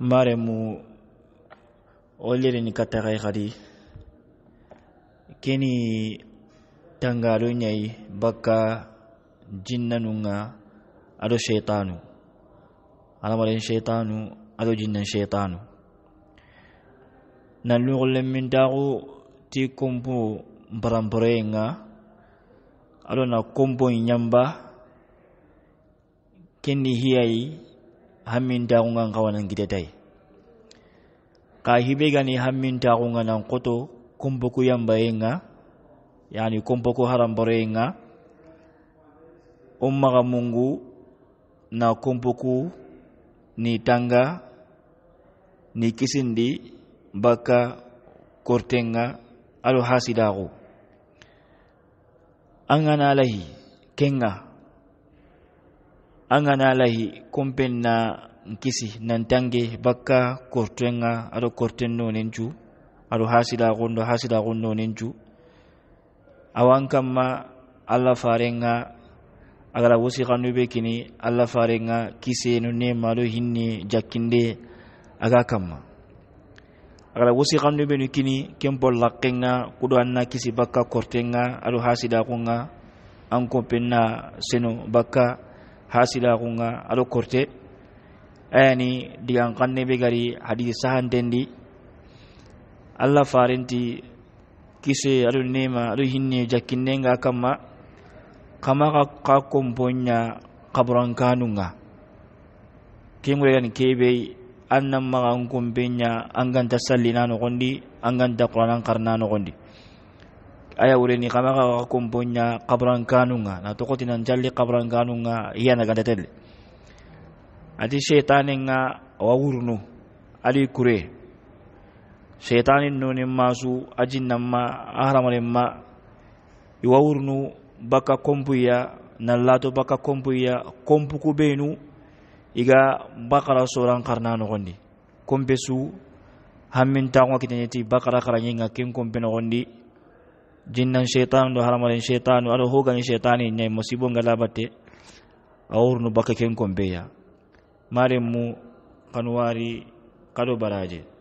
maremu wo lirini kataxe xadi keni tangalu ñayi bakka jinnanunga ado cheytanu alamaden cheytanu ado jinnan cheytanu nanluxulle mintaxu ti kompo baramporoyenga ado na kompo ñamba kenni hiyayi hammin daxungan xawanan gidetay ka hibe hamin hammin nan koto kumpoku yang ga yani kumpoku haram ga umma maxa munggu na kumpoku ni tangga ni kisindi baka kortenga alo hasidaxu an alahi lahi kenga angana lahi kumpen na nkisi nantange bakka kortenga aɗo korten nonen cu aɗo hasilagunɗo hasilagun nonen cu awan kamma allah farenga agara wosi kanube kini allah farenga kisenu nema aɗo hinne jakkinde aga kamma agara wosi kanube nu kini kenpol lakkenga kuɗo anna kisi bakka kortenga aɗo hasilakunga an kompenna seno bakka hasilakunga ado korte ayani digan kanne ɓe gari hadisi sahantendi allah farenti kise aɗo nema aɗo hinne jakkinnenga kamma kama ka komponya kaburankanunga kenguregani keɓey an nan maga n an ganta salli na nogondi an ganta quranan karna nogondi aya ureni kamaga kumpunya kabran kanunga na tokoti tinan jalli kabran kanunga iya na ganda tele ati shaytanin nga wawurnu ali kure shaytanin nunin masu namma ma ahramalin ma iwawurnu baka kompuya na lato baka kompuya kompuku benu iga bakara sorang karna no nogondi hamin su hammintaxunga kiteneti bakara karañenga ken kompe kondi jinnan cheytan ɗo haramaren cheytanu aɗa hogan cheytani ñay mosibo ngala batte a wurnu bakka ken kon beya marin mu kanu wari kaɗo baraje